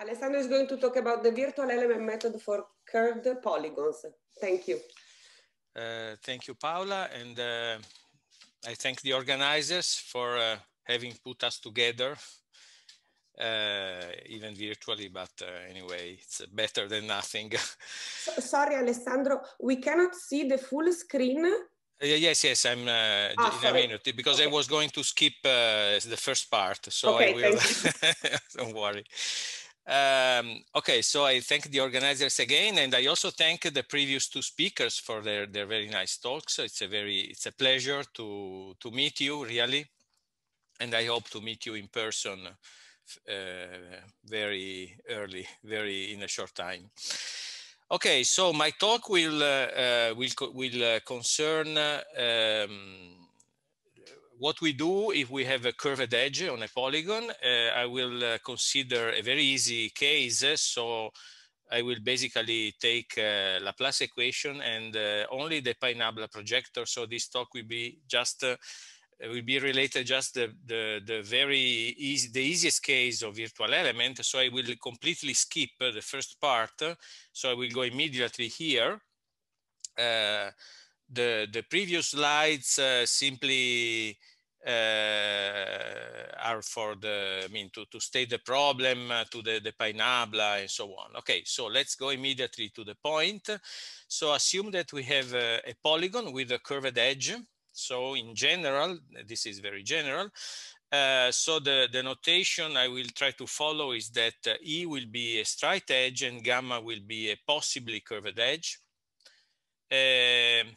Alessandro is going to talk about the virtual element method for curved polygons. Thank you. Uh, thank you, Paula. And uh, I thank the organizers for uh, having put us together, uh, even virtually, but uh, anyway, it's better than nothing. so, sorry, Alessandro, we cannot see the full screen yes, yes, I'm uh, ah, in a minute because okay. I was going to skip uh, the first part, so okay, I will. Don't worry. Um, okay, so I thank the organizers again, and I also thank the previous two speakers for their, their very nice talks. It's a very it's a pleasure to to meet you really, and I hope to meet you in person uh, very early, very in a short time. Okay, so my talk will uh, uh will will uh, concern um, what we do if we have a curved edge on a polygon, uh, I will uh, consider a very easy case. So I will basically take uh, Laplace equation and uh, only the pineapple projector. So this talk will be just uh, will be related just the, the, the very easy the easiest case of virtual element. So I will completely skip uh, the first part. So I will go immediately here the, the previous slides uh, simply uh, are for the, I mean, to, to state the problem uh, to the, the Pynabla and so on. Okay, so let's go immediately to the point. So assume that we have a, a polygon with a curved edge. So in general, this is very general. Uh, so the, the notation I will try to follow is that uh, E will be a straight edge and gamma will be a possibly curved edge. Um,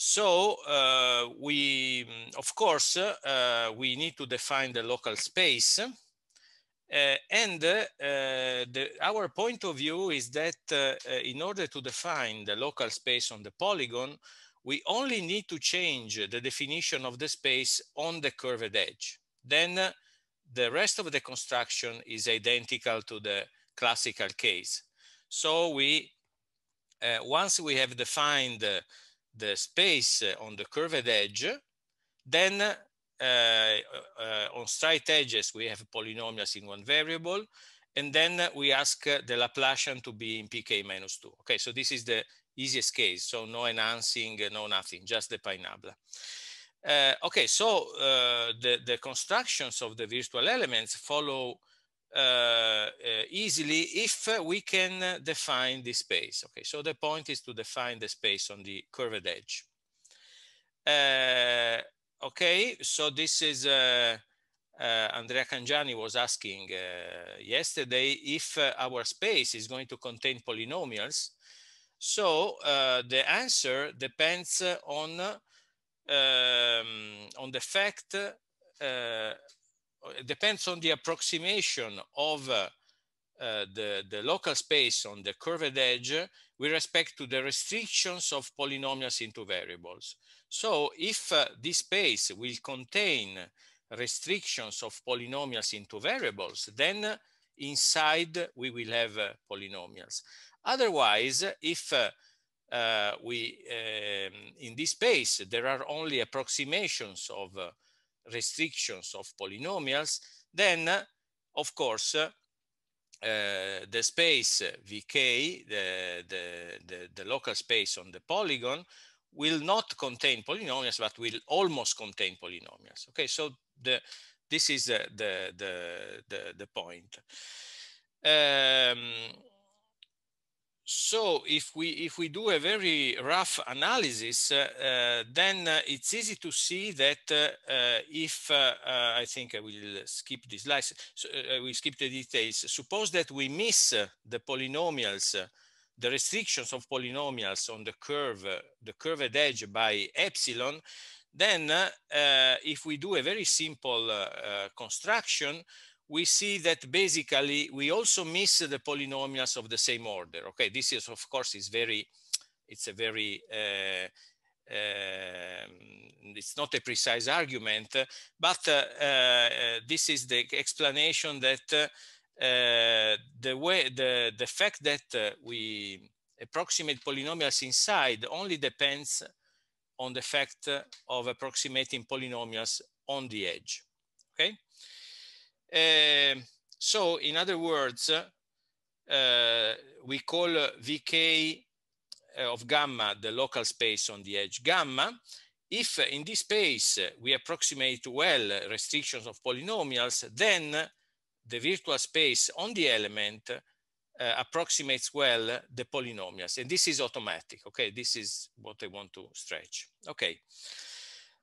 so uh, we, mm, of course, uh, we need to define the local space. Uh, and uh, the, our point of view is that uh, uh, in order to define the local space on the polygon, we only need to change the definition of the space on the curved edge. Then the rest of the construction is identical to the classical case. So we, once we have defined the space on the curved edge, then uh, uh, on straight edges, we have polynomials in one variable, and then we ask the Laplacian to be in pk minus 2. Okay, so this is the easiest case. So no enhancing, no nothing, just the pineapple. Uh, okay, so uh, the, the constructions of the virtual elements follow uh, uh, easily if we can define the space. Okay, so the point is to define the space on the curved edge. Uh, okay, so this is uh, Andrea Cangiani was asking uh, yesterday if uh, our space is going to contain polynomials. So the answer depends on um, on the fact it uh, depends on the approximation of uh, uh, the, the local space on the curved edge with respect to the restrictions of polynomials into variables. So if uh, this space will contain restrictions of polynomials into variables, then inside we will have uh, polynomials. Otherwise, if uh, uh, we um, in this space there are only approximations of restrictions of polynomials, then of course uh, the space vk, the, the, the, the, local space on the polygon, will not contain polynomials, but will almost contain polynomials. Okay, so the, this is the, uh, the, the, the, the point. Um, so if we if we do a very rough analysis, uh, uh then uh, it's easy to see that uh, uh if uh, I think I will skip this slide, so, we skip the details. Suppose that we miss the polynomials, the restrictions of polynomials on the curve, the curved edge by epsilon. Then, if we do a very simple construction, we see that basically we also miss the polynomials of the same order. Okay, this is of course is very, it's a very, uh, um, it's not a precise argument, but uh, uh, this is the explanation that uh, the way the the fact that uh, we approximate polynomials inside only depends on the fact of approximating polynomials on the edge. Okay. Eh, so in other words, uh, we call VK eh, of gamma the local space on the edge gamma. If in this space we approximate well restrictions of polynomials, then the virtual space on the element uh, approximates well the polynomials. And this is automatic, okay? This is what I want to stretch, okay?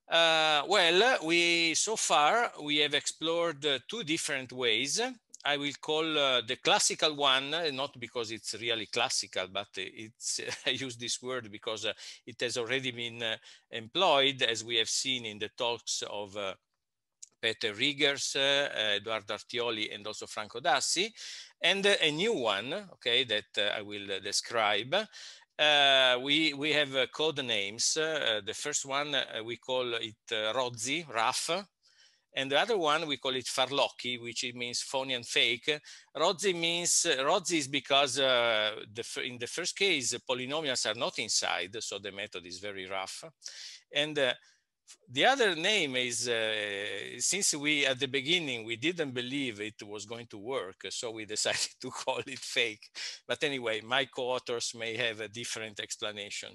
Uh, well, we so far we have explored uh, two different ways. I will call uh, the classical one, uh, not because it's really classical, but uh, it's I use this word because uh, it has already been employed, as we have seen in the talks of Peter Riggers, Eduardo Artioli, and also Franco Dassi, and a new one, okay, that I will describe uh, we we have uh, code names. Uh, the first one uh, we call it uh, Rozzi, Raff, and the other one we call it Farlocchi, which it means phony and fake. Rozzi means uh, Rozzi is because the, in the first case polynomials are not inside, so the method is very rough, and the other name is uh, since we at the beginning we didn't believe it was going to work so we decided to call it fake but anyway my co-authors may have a different explanation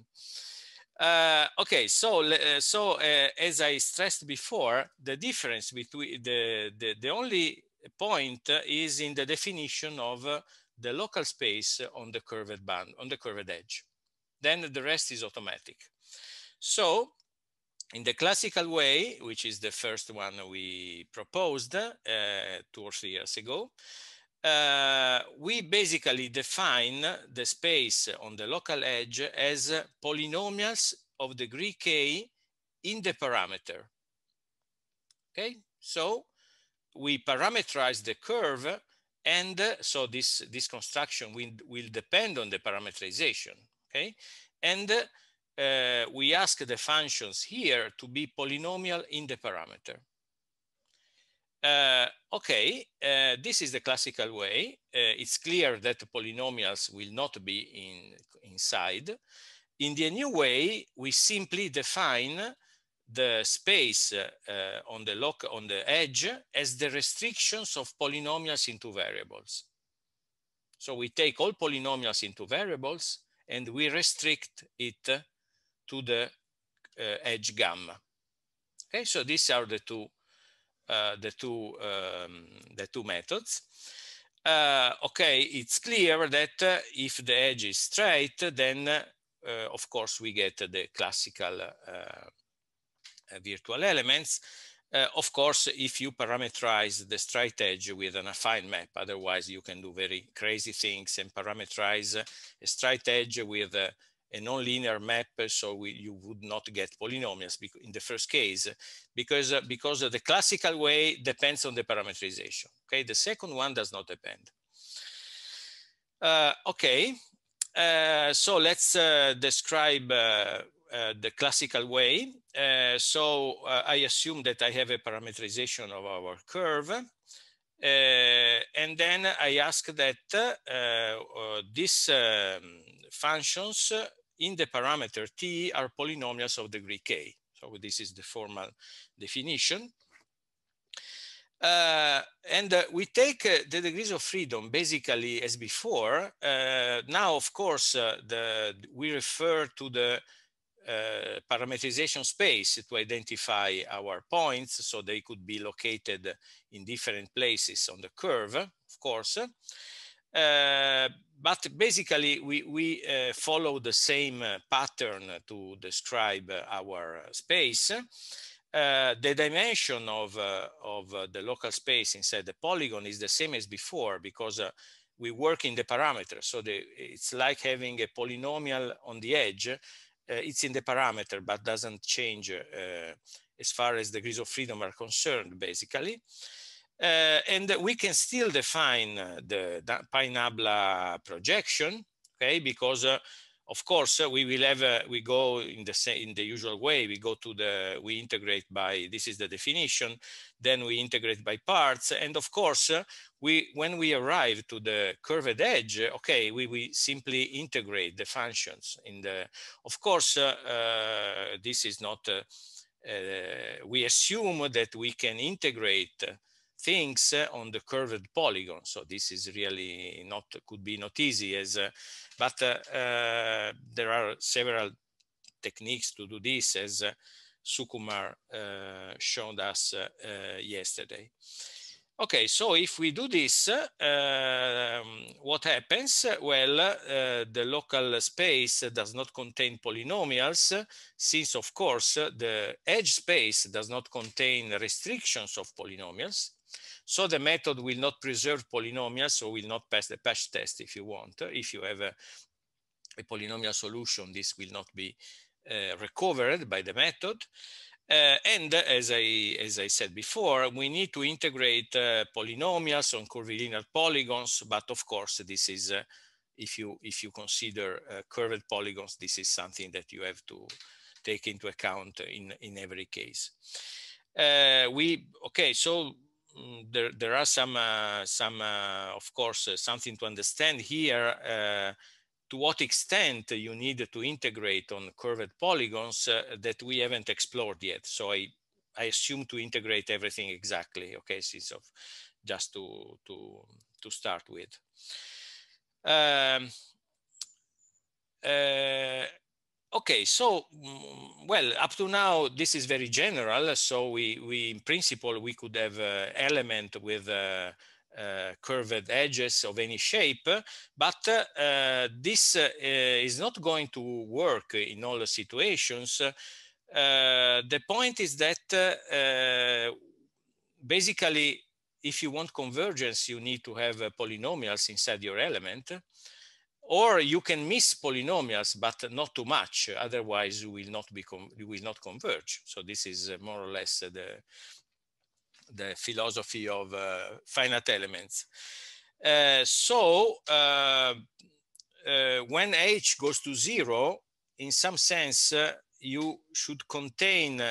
uh, okay so uh, so uh, as i stressed before the difference between the the, the only point is in the definition of the local space on the curved band on the curved edge then the rest is automatic so in the classical way, which is the first one we proposed uh, two or three years ago, uh, we basically define the space on the local edge as polynomials of degree k in the parameter. Okay, so we parameterize the curve and uh, so this, this construction will, will depend on the parameterization, okay? And uh, uh, we ask the functions here to be polynomial in the parameter. Uh, okay, uh, this is the classical way. Uh, it's clear that polynomials will not be in, inside. In the new way, we simply define the space uh, on, the lock, on the edge as the restrictions of polynomials into variables. So we take all polynomials into variables and we restrict it to the uh, edge gamma. Okay, so these are the two, uh, the two, um, the two methods. Uh, okay, it's clear that if the edge is straight, then of course we get the classical virtual elements. Uh, of course, if you parameterize the straight edge with an affine map, otherwise you can do very crazy things and parameterize a straight edge with a nonlinear map, so we, you would not get polynomials in the first case, because, because the classical way depends on the parameterization. Okay, the second one does not depend. Uh, okay, uh, so let's uh, describe uh, uh, the classical way. so I assume that I have a parameterization of our curve. Uh, and then I ask that uh, uh, these um, functions in the parameter t are polynomials of degree k. So this is the formal definition. Uh, and uh, we take uh, the degrees of freedom basically as before. Uh, now, of course, uh, the, we refer to the uh, parametrization space to identify our points, so they could be located in different places on the curve, of course but basically, we, we uh, follow the same uh, pattern to describe our space. Uh, the dimension of, uh, of uh, the local space inside the polygon is the same as before because uh, we work in the parameters. So the, it's like having a polynomial on the edge. it's in the parameter, but doesn't change as far as degrees of freedom are concerned, basically. Uh, and we can still define uh, the, the projection, okay? Because uh, of course uh, we will have uh, we go in the in the usual way. We go to the we integrate by this is the definition, then we integrate by parts, and of course uh, we when we arrive to the curved edge, okay, we we simply integrate the functions in the. Of course, this is not. we assume that we can integrate things on the curved polygon. So this is really not, could be not easy as, uh, but uh, uh, there are several techniques to do this as Sukumar showed us yesterday. Okay, so if we do this, uh, what happens? Well, uh, the local space does not contain polynomials, since of course the edge space does not contain restrictions of polynomials. So the method will not preserve polynomials or will not pass the patch test if you want. If you have a, a polynomial solution, this will not be uh, recovered by the method. Uh, and as I, as I said before, we need to integrate uh, polynomials on curvilinear polygons, but of course this is, uh, if, you, if you consider uh, curved polygons, this is something that you have to take into account in, in every case. Uh, we, okay, so Mm, there there are some uh, some uh, of course uh, something to understand here to what extent you need to integrate on curved polygons uh, that we haven't explored yet. So I, I assume to integrate everything exactly, okay, since of just to, to, to start with. Um, uh, Okay, so mm, well, up to now this is very general. So we, we in principle we could have uh, element with uh, uh, curved edges of any shape, but uh, this uh, is not going to work in all situations. Uh, the point is that uh, basically, if you want convergence, you need to have polynomials inside your element or you can miss polynomials, but not too much. Otherwise, you will not be you will not converge. So this is uh, more or less uh, the the philosophy of uh, finite elements. Uh, so uh, uh when h goes to zero, in some sense, you should contain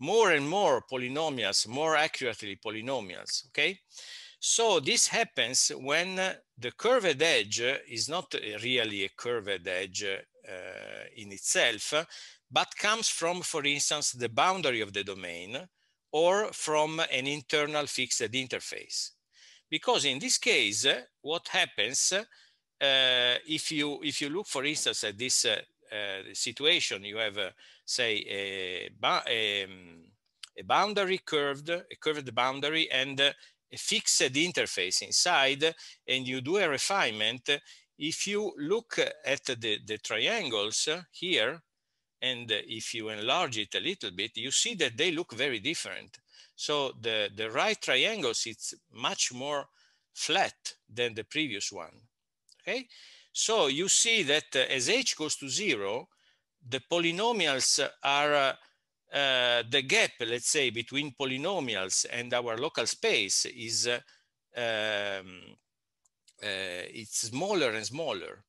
more and more polynomials, more accurately polynomials. Okay. So this happens when uh, the curved edge uh, is not really a curved edge uh, in itself, but comes from, for instance, the boundary of the domain or from an internal fixed interface. Because in this case, uh, what happens uh, if, you, if you look, for instance, at this uh, situation, you have, say, a, a, um, a, boundary curved, a curved boundary and a fixed interface inside and you do a refinement, if you look at the, the triangles here, and if you enlarge it a little bit, you see that they look very different. So the, the right triangles, it's much more flat than the previous one, okay? So you see that as h goes to zero, the polynomials are uh, uh, the gap, let's say, between polynomials and our local space is uh, um, uh, it's smaller and smaller.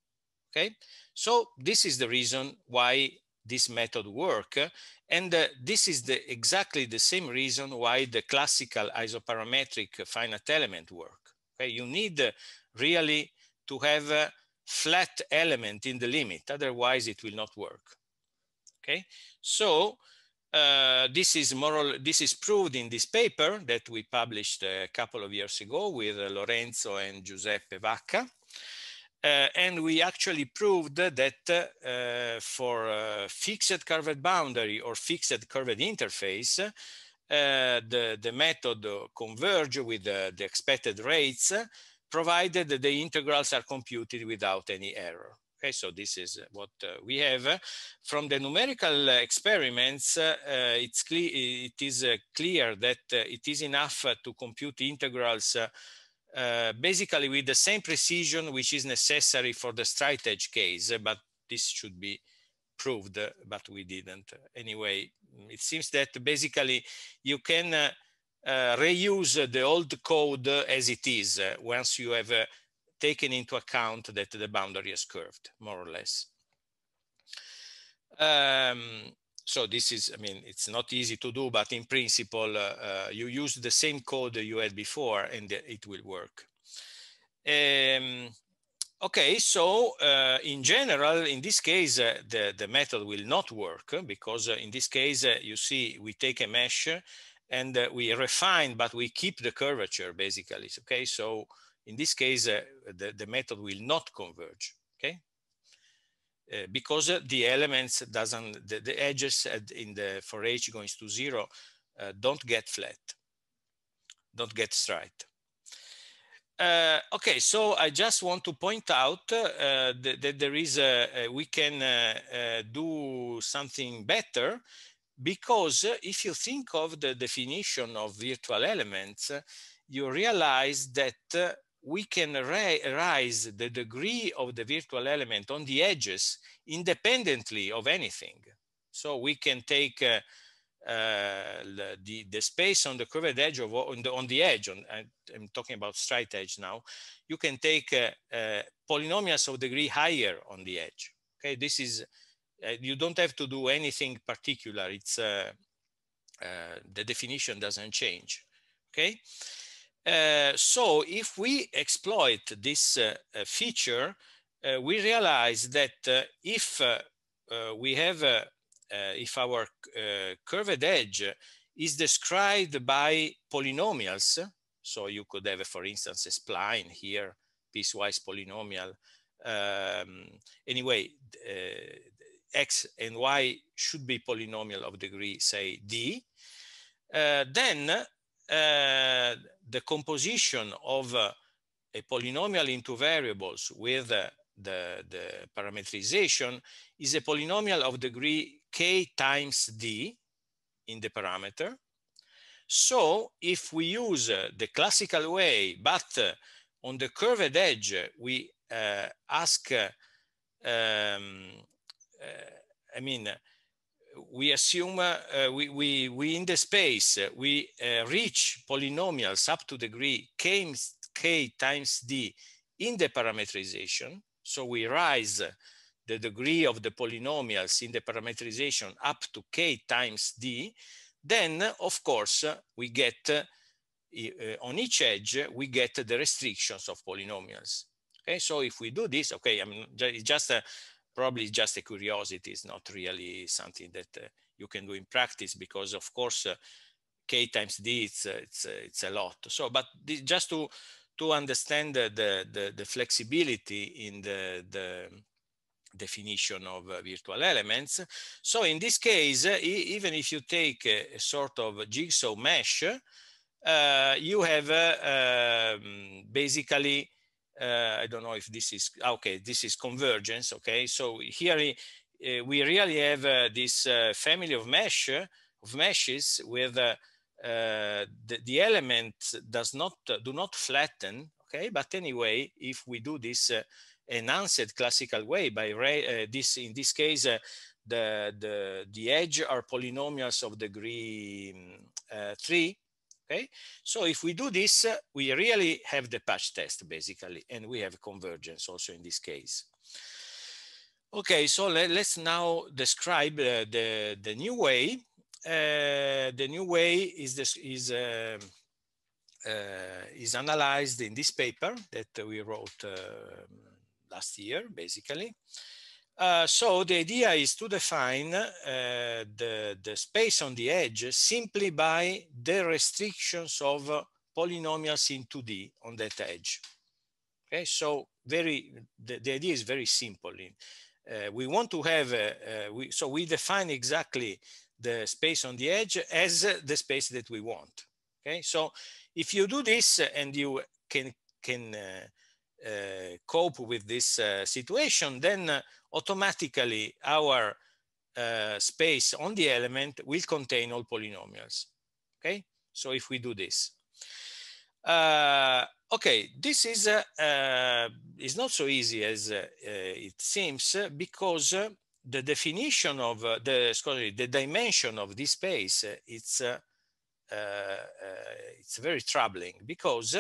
Okay, so this is the reason why this method work. And uh, this is the, exactly the same reason why the classical isoparametric finite element work. Okay? You need uh, really to have a uh, flat element in the limit, otherwise it will not work. Okay, so uh, this is moral, this is proved in this paper that we published a couple of years ago with uh, Lorenzo and Giuseppe Vacca. Uh, and we actually proved that uh, for fixed curved boundary or fixed curved interface, the, the method converge with the expected rates, provided the integrals are computed without any error. Okay, so this is what uh, we have. From the numerical experiments, uh, it's clear it is uh, clear that uh, it is enough to compute integrals uh, uh, basically with the same precision which is necessary for the straight edge case, but this should be proved, but we didn't. Anyway, it seems that basically you can reuse the old code as it is once you have taking into account that the boundary is curved, more or less. Um, so this is, I mean, it's not easy to do, but in principle, uh, uh you use the same code you had before and it will work. Um, okay, so uh, in general, in this case, uh, the, the method will not work because uh, in this case, uh, you see, we take a mesh and we refine, but we keep the curvature basically. Okay, so in this case, uh, the, the method will not converge, okay? Uh, because uh, the elements doesn't, the, the edges in the for h goes to zero uh, don't get flat, don't get straight. Uh, okay, so I just want to point out uh, that, that, there is a, we can do something better because if you think of the definition of virtual elements, you realize that we can raise the degree of the virtual element on the edges independently of anything. So we can take uh, uh, the, the space on the curved edge of on the, on the edge, on, I'm talking about straight edge now, you can take uh, uh, polynomials of degree higher on the edge. Okay, this is, uh, you don't have to do anything particular. It's, uh, the definition doesn't change, okay? Uh, so if we exploit this uh, uh feature, uh, we realize that uh, if we have, if our curved edge is described by polynomials, so you could have, for instance, a spline here, piecewise polynomial. Um, anyway, x and y should be polynomial of degree, say, d. then the composition of uh, a polynomial into variables with uh, the, the parametrization is a polynomial of degree k times d in the parameter. So if we use uh, the classical way, but uh, on the curved edge, we uh, ask, um, I mean, we assume uh, we, we, we in the space, uh, we uh, reach polynomials up to degree k, k times d in the parametrization. So we rise the degree of the polynomials in the parametrization up to k times d, then of course we get uh, on each edge, we get the restrictions of polynomials. Okay, so if we do this, okay, I'm just a, probably just a curiosity. It's not really something that uh, you can do in practice because, of course, uh, k times d it's uh, it's it's a lot. So, but this, just to to understand the, the, the, flexibility in the, the definition of virtual elements. So in this case, even if you take a, sort of jigsaw mesh, uh, you have uh, um, basically uh, I don't know if this is ah, okay. This is convergence. Okay, so here uh, we really have uh, this uh, family of mesh of meshes with uh, uh, the, the element does not do not flatten. Okay, but anyway, if we do this enhanced classical way by this in this case. the, the, the edge are polynomials of degree mm, 3 Okay, so if we do this, uh, we really have the patch test basically, and we have convergence also in this case. Okay, so let, us now describe uh, the, the new way. Uh, the new way is, this, is, um, uh, is analyzed in this paper that we wrote um, last year, basically. Uh, so the idea is to define uh, the, the space on the edge simply by the restrictions of uh, polynomials in 2D on that edge. Okay, so very the, the idea is very simple. Uh, we want to have, uh, uh, we, so we define exactly the space on the edge as the space that we want. Okay, so if you do this and you can, can uh, cope with this uh, situation, then uh, automatically our space on the element will contain all polynomials. Okay, so if we do this. okay, this is, is not so easy as it seems because the definition of uh, the sorry, the dimension of this space uh, it's uh, it's very troubling because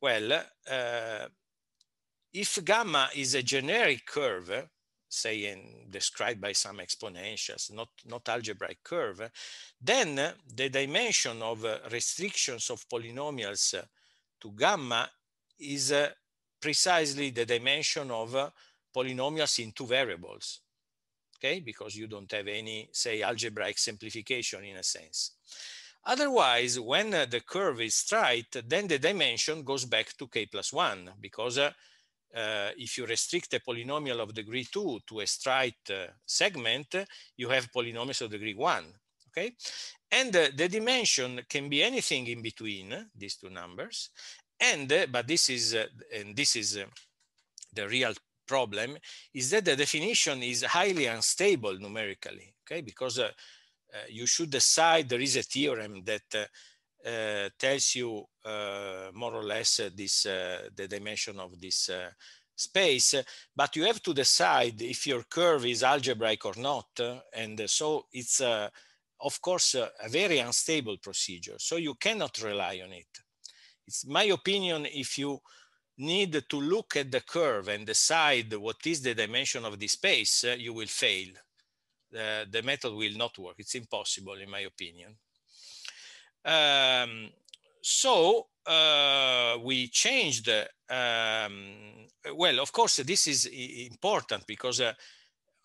well, uh, if gamma is a generic curve, say described by some exponentials, not, not algebraic curve, then the dimension of restrictions of polynomials to gamma is uh, precisely the dimension of polynomials in two variables, okay? Because you don't have any, say, algebraic simplification in a sense. Otherwise, when uh, the curve is straight, then the dimension goes back to k plus one because uh, uh, if you restrict a polynomial of degree two to a straight uh, segment, you have polynomials of degree one, okay? And uh, the dimension can be anything in between these two numbers. And, uh, but this is, and this is the real problem, is that the definition is highly unstable numerically, okay? Because uh, you should decide there is a theorem that uh, uh tells you uh, more or less uh, this uh, the dimension of this space, but you have to decide if your curve is algebraic or not, and so it's of course a very unstable procedure. So you cannot rely on it. It's my opinion if you need to look at the curve and decide what is the dimension of the space, you will fail the, the method will not work. It's impossible, in my opinion. Um, so uh, we changed, um, well, of course, this is important because uh,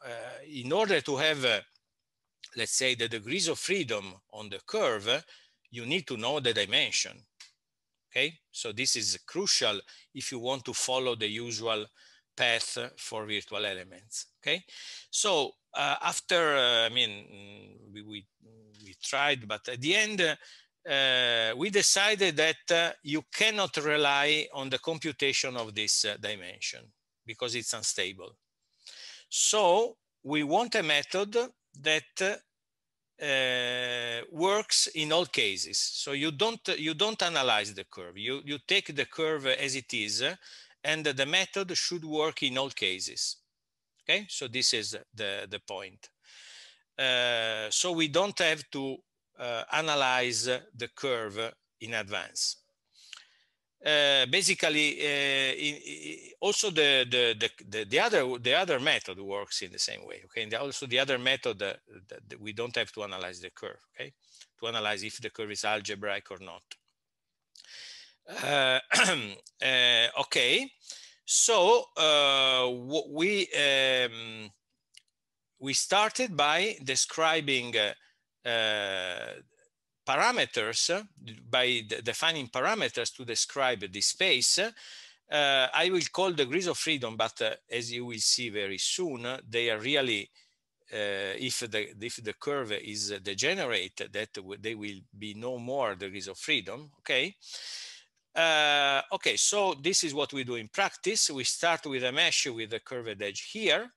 uh, in order to have, uh, let's say, the degrees of freedom on the curve, uh, you need to know the dimension. Okay, so this is crucial if you want to follow the usual path for virtual elements. Okay, so uh, after uh, i mean mm, we, we, we tried but at the end uh, uh we decided that uh, you cannot rely on the computation of this uh, dimension because it's unstable so we want a method that works in all cases so you don't you don't analyze the curve you you take the curve as it is and the method should work in all cases Okay, so this is the, the point. Uh, so we don't have to uh, analyze the curve in advance. Uh, basically, uh, in, in also the, the, the, the, other, the other method works in the same way. Okay, and also the other method that, uh, that we don't have to analyze the curve, okay, to analyze if the curve is algebraic or not. Uh, okay. So uh, we um, we started by describing uh, uh, parameters by defining parameters to describe the space. Uh, I will call degrees of freedom, but uh, as you will see very soon, they are really uh, if the if the curve is degenerate, that they will be no more degrees of freedom. Okay. Uh, okay, so this is what we do in practice. We start with a mesh with a curved edge here.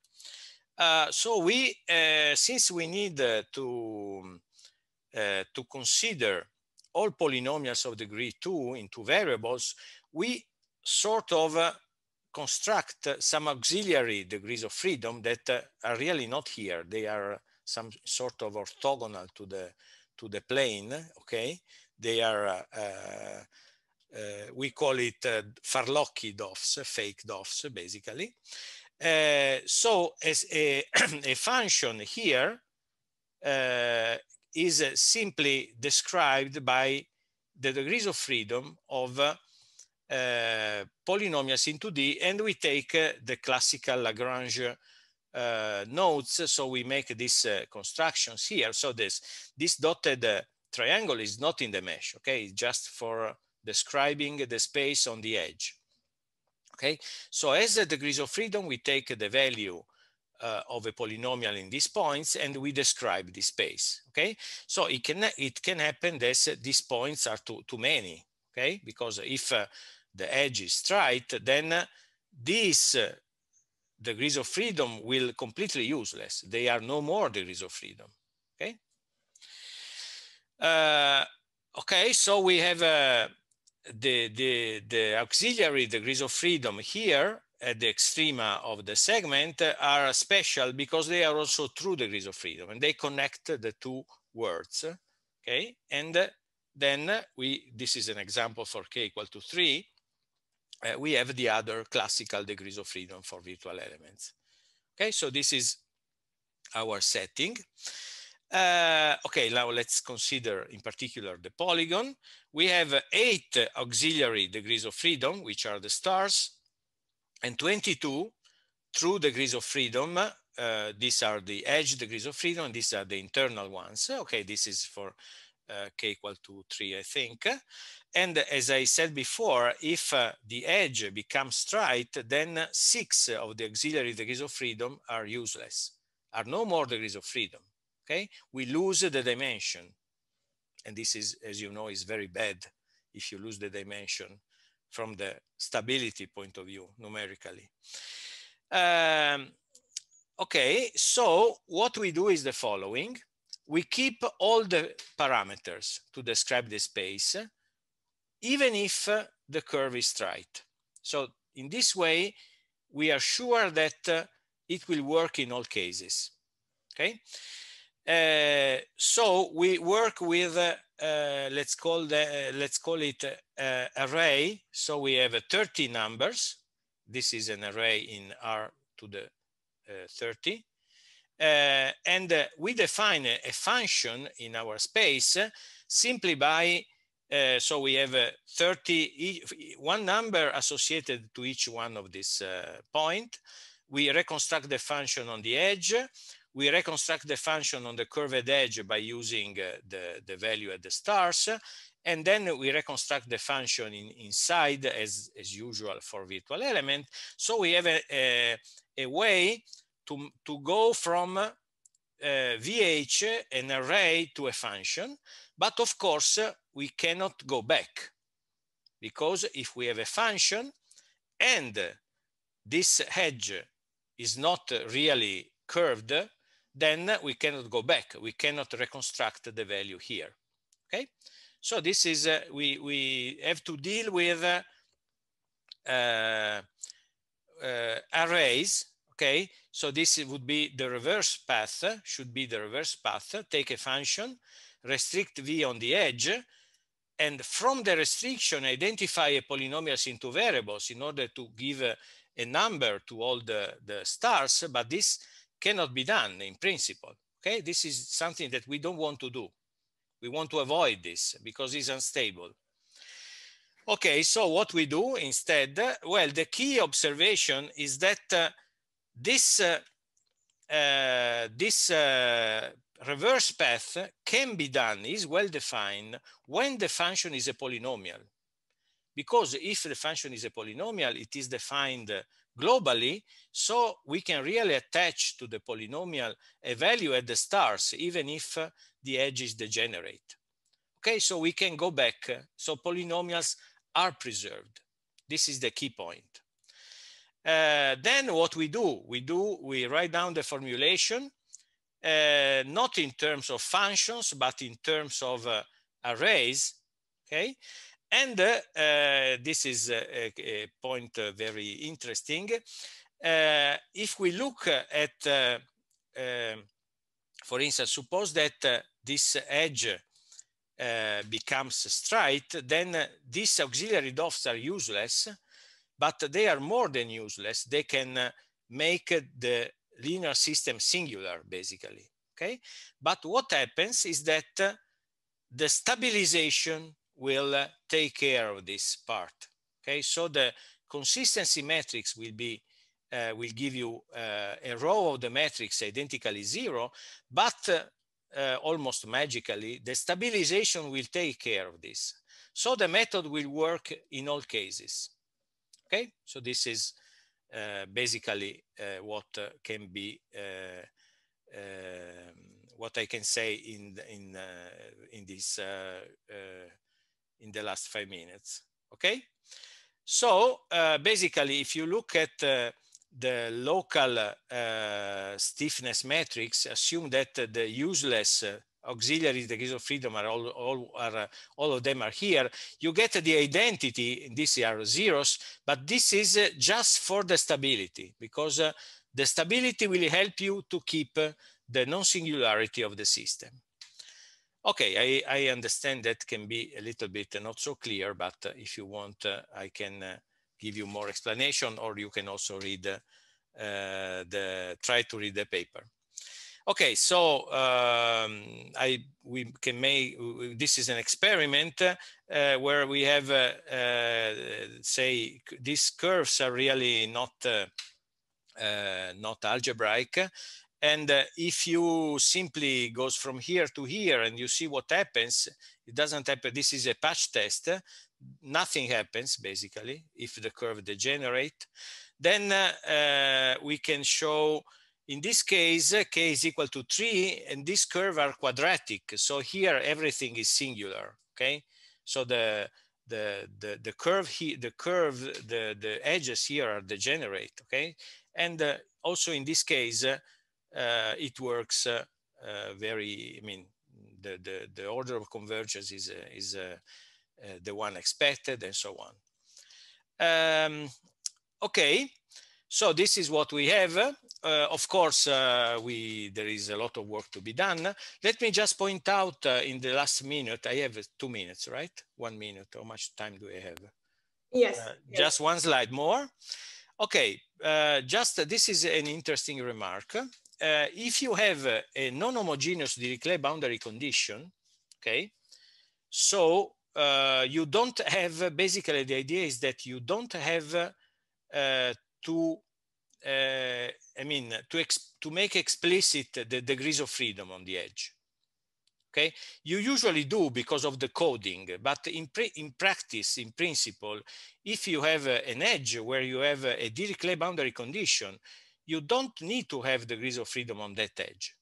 Uh, so we, uh, since we need uh, to, uh, to consider all polynomials of degree two into variables, we sort of uh, construct some auxiliary degrees of freedom that are really not here. They are some sort of orthogonal to the, to the plane, okay? They are Eh, we call it uh, eh, farlocki DOFs, fake DOFs, basically. Eh, so as a, a function here is simply described by the degrees of freedom of uh, polynomials in 2D, and we take uh, the classical Lagrange uh, nodes. So we make these constructions here. So this this dotted triangle is not in the mesh. Okay, it's just for describing the space on the edge. Okay, so as the degrees of freedom, we take the value uh, of a polynomial in these points and we describe the space. Okay, so it can it can happen that these points are too too many. Okay, because if uh, the edge is straight, then uh, these uh, degrees of freedom will completely useless. They are no more degrees of freedom. Okay. Uh, okay, so we have a uh, the, the, the auxiliary degrees of freedom here at the extrema of the segment are special because they are also true degrees of freedom and they connect the two words, okay? And then we, this is an example for k equal to three, uh, we have the other classical degrees of freedom for virtual elements. Okay, so this is our setting. Uh, okay, now let's consider in particular the polygon. We have eight auxiliary degrees of freedom, which are the stars, and 22 true degrees of freedom. Uh, these are the edge degrees of freedom, these are the internal ones. Okay, this is for uh, k equal to 3, I think. And as I said before, if uh, the edge becomes straight, then six of the auxiliary degrees of freedom are useless, are no more degrees of freedom. Okay, we lose the dimension and this is, as you know, is very bad if you lose the dimension from the stability point of view numerically. Um, okay, so what we do is the following. We keep all the parameters to describe the space, even if uh, the curve is straight. So in this way, we are sure that uh, it will work in all cases, okay? Uh, so we work with uh, uh, let's call the uh, let's call it uh, array. So we have 30 numbers. This is an array in R to the uh, 30, and we define a, a, function in our space simply by so we have 30 one number associated to each one of this point. We reconstruct the function on the edge we reconstruct the function on the curved edge by using uh, the, the value at the stars. And then we reconstruct the function in, inside as, as usual for virtual element. So we have a, a, a way to, to go from uh, VH, an array, to a function. But of course, uh, we cannot go back because if we have a function and this edge is not really curved, then we cannot go back. We cannot reconstruct the value here, okay? So this is, uh, we, we have to deal with uh, uh, arrays, okay? So this would be the reverse path, should be the reverse path. Take a function, restrict V on the edge, and from the restriction, identify a polynomials into variables in order to give a number to all the, the stars, but this cannot be done in principle. Okay, this is something that we don't want to do. We want to avoid this because it's unstable. Okay, so what we do instead, well, the key observation is that uh, this, uh, uh, this uh, reverse path can be done, is well defined when the function is a polynomial. Because if the function is a polynomial, it is defined globally. So we can really attach to the polynomial a value at the stars, even if uh, the edges degenerate. Okay, so we can go back. So polynomials are preserved. This is the key point. Uh, then what we do, we do, we write down the formulation, uh, not in terms of functions, but in terms of uh, arrays, okay? And uh, this is uh, a, a point uh, very interesting. if we look at, um, for instance, suppose that this edge uh, becomes straight, then uh, these auxiliary dots are useless, but they are more than useless. They can make the linear system singular, basically. Okay, but what happens is that the stabilization will uh, take care of this part. Okay, so the consistency metrics will be uh, will give you uh, a row of the matrix identically zero, but uh, uh, almost magically the stabilization will take care of this. So the method will work in all cases. Okay, so this is uh, basically what can be um, what I can say in in in this in the last five minutes. Okay. So uh, basically, if you look at uh, the local uh, stiffness matrix, assume that the useless uh, auxiliaries, the degrees of freedom are all, all, are, uh, all of them are here, you get the identity, these are zeros, but this is uh, just for the stability because the stability will help you to keep the non-singularity of the system. Okay, I, I understand that can be a little bit not so clear, but uh, if you want, uh, I can uh, give you more explanation or you can also read the, try to read the paper. Okay, so um, I we can make this is an experiment uh, where we have uh, uh, say these curves are really not not algebraic, and uh, if you simply goes from here to here and you see what happens, it doesn't happen. This is a patch test. Nothing happens basically if the curve degenerate. Then uh, uh we can show in this case, uh, k is equal to 3, and this curve are quadratic. So here everything is singular. Okay, so the the the, the curve here, the curve, the the edges here are degenerate. Okay, and uh, also in this case, uh, uh, it works uh, uh, very, I mean, the, the, the, order of convergence is, is the one expected and so on. Um, okay, so this is what we have. Uh, of course, uh, we, there is a lot of work to be done. Let me just point out uh, in the last minute, I have two minutes, right? One minute, how much time do I have? Yes. yes. Just one slide more. Okay, just this is an interesting remark uh, if you have a non-homogeneous Dirichlet boundary condition, okay, so uh, you don't have, basically the idea is that you don't have uh, to, uh, I mean, to, to make explicit the degrees of freedom on the edge. Okay, you usually do because of the coding, but in, in practice, in principle, if you have uh, an edge where you have a Dirichlet boundary condition, you don't need to have degrees of freedom on that edge.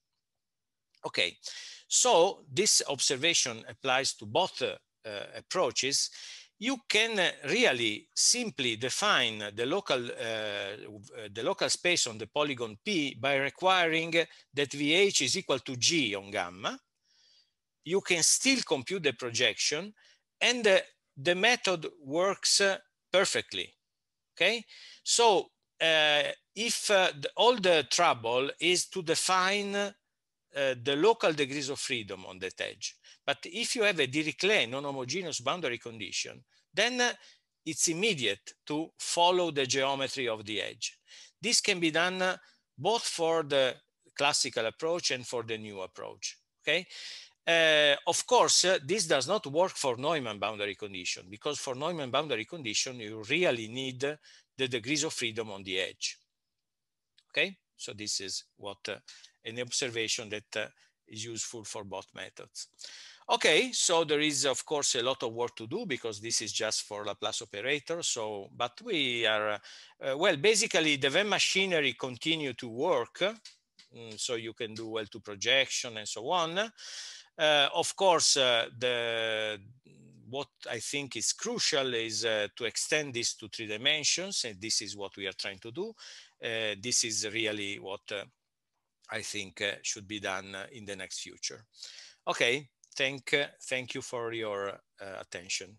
Okay, so this observation applies to both uh, approaches. You can uh, really simply define the local, uh, the local space on the polygon P by requiring that VH is equal to G on gamma. You can still compute the projection and uh, the method works uh, perfectly, okay? So uh, if uh, the, all the trouble is to define uh, the local degrees of freedom on that edge. But if you have a Dirichlet non-homogeneous boundary condition, then uh, it's immediate to follow the geometry of the edge. This can be done uh, both for the classical approach and for the new approach, okay? Uh, of course, uh, this does not work for Neumann boundary condition because for Neumann boundary condition, you really need the degrees of freedom on the edge. Okay, so this is what uh, an observation that uh, is useful for both methods. Okay, so there is of course a lot of work to do because this is just for Laplace operator. So, but we are, uh, uh well, basically the Venn machinery continue to work. Mm, so you can do well to projection and so on. Uh, of course, uh, the what I think is crucial is uh, to extend this to three dimensions, and this is what we are trying to do. Uh, this is really what uh, I think uh, should be done in the next future. Okay, thank, thank you for your attention.